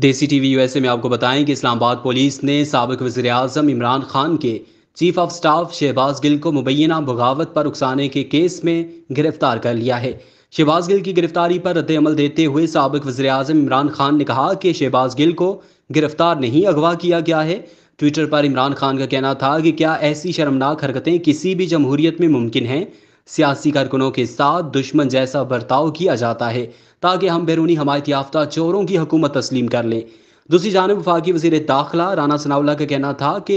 देसी TV USA में आपको बताएं कि इस्लामाबाद पुलिस ने सबक वजी अजम इमरान खान के chief of staff Shahbaz Gill को मुबैना बगावत पर उकसाने के केस में गिरफ्तार कर लिया है शहबाज गिल की गिरफ्तारी पर रद्दमल देते हुए सबक वजी अजम इमरान खान ने कहा कि शहबाज गिल को गिरफ्तार नहीं अगवा किया गया है ट्विटर पर इमरान खान का कहना था कि क्या ऐसी शर्मनाक हरकतें किसी भी जमहूरियत में मुमकिन हैं सियासी कारकुनों के साथ दुश्मन जैसा बर्ताव किया जाता है ताकि हम बैरूनी हमायत याफ्ता चोरों की हुकूमत तस्लीम कर लें दूसरी जानब वफाकी वजीर दाखिला राना सनावला का कहना था कि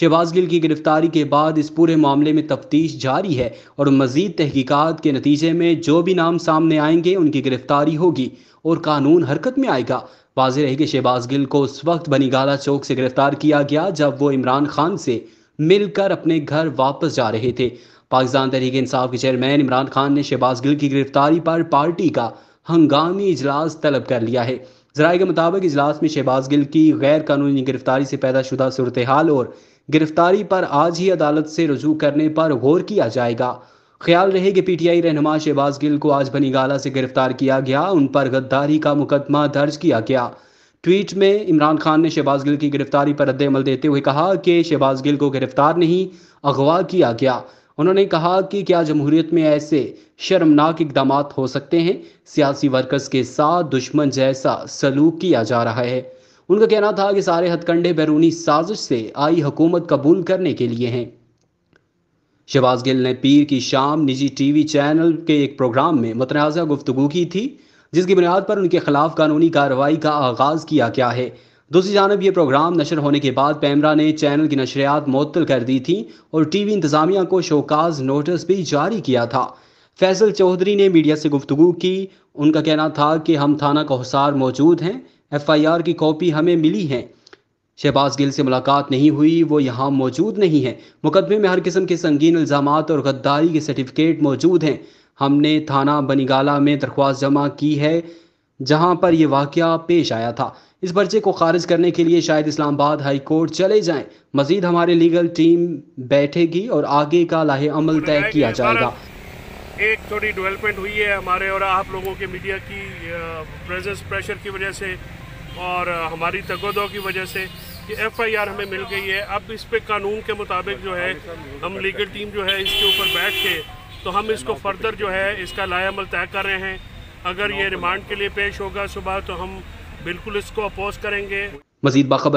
शहबाज गिल की गिरफ्तारी के बाद इस पूरे मामले में तफ्तीश जारी है और मजीद तहकीकत के नतीजे में जो भी नाम सामने आएंगे उनकी गिरफ्तारी होगी और कानून हरकत में आएगा वाज रहे कि शहबाज गिल को उस वक्त बनीगाला चौक से गिरफ्तार किया गया जब वो इमरान खान से मिलकर अपने घर वापस जा रहे थे पाकिस्तान तहरीक इंसाफ के चेयरमैन इमरान खान ने शहबाज गिल की गिरफ्तारी पर पार्टी का हंगामी इजलास तलब कर लिया है जरा के मुताबिक इजलास में शहबाज गिल की गैर कानूनी गिरफ्तारी से पैदा शुदा सूरत हाल और गिरफ्तारी पर आज ही अदालत से रजू करने पर गौर किया जाएगा ख्याल रहे कि पीटीआई रहनुमा शहबाज गिल को आज बनीगाला से गिरफ्तार किया गया उन पर गद्दारी का मुकदमा दर्ज किया गया ट्वीट में इमरान खान ने शहबाज गिल की गिरफ्तारी पर रद्द अमल देते हुए कहा कि शहबाज गिल को गिरफ्तार नहीं अगवा किया गया उन्होंने कहा कि क्या जमहूरियत में ऐसे शर्मनाक इकदाम हो सकते हैं सियासी वर्कर्स के साथ दुश्मन जैसा सलूक किया जा रहा है उनका कहना था कि सारे हथकंडे बैरूनी साजिश से आई हुकूमत कबूल करने के लिए हैं शहबाज गिल ने पीर की शाम निजी टीवी चैनल के एक प्रोग्राम में मतनाज़ा गुफ्तु की थी जिसकी बुनियाद पर उनके खिलाफ कानूनी कार्रवाई का आगाज किया गया है दूसरी जानब ये प्रोग्राम नशर होने के बाद पैमरा ने चैनल की नशरियात मअतल कर दी थी और टी वी इंतजामिया को शोकाज नोटिस भी जारी किया था फैसल चौधरी ने मीडिया से गुफ्तु की उनका कहना था कि हम थाना कोहसार मौजूद हैं एफ आई आर की कॉपी हमें मिली है शहबाज गिल से मुलाकात नहीं हुई वो यहाँ मौजूद नहीं है मुकदमे में हर किस्म के संगीन इल्ज़ाम और गद्दारी के सर्टिफिकेट मौजूद हैं हमने थाना बनीगाला में दरख्वास्त जमा की है जहां पर यह वाक्य पेश आया था इस पर्चे को खारिज करने के लिए शायद इस्लामाबाद हाई कोर्ट चले जाएं मजीद हमारे लीगल टीम बैठेगी और आगे का लाहे अमल तय किया जाएगा एक थोड़ी डेवलपमेंट हुई है हमारे और आप लोगों के मीडिया की प्रेजेंस प्रेशर की वजह से और हमारी तगदों की वजह से कि एफआईआर हमें मिल गई है अब इस पर कानून के मुताबिक जो है हम लीगल टीम जो है इसके ऊपर बैठ के तो हम इसको फर्दर जो है इसका लाहे अमल तय कर रहे हैं अगर ये रिमांड के लिए पेश होगा सुबह तो हम बिल्कुल इसको अपोज करेंगे मजीद बाखबर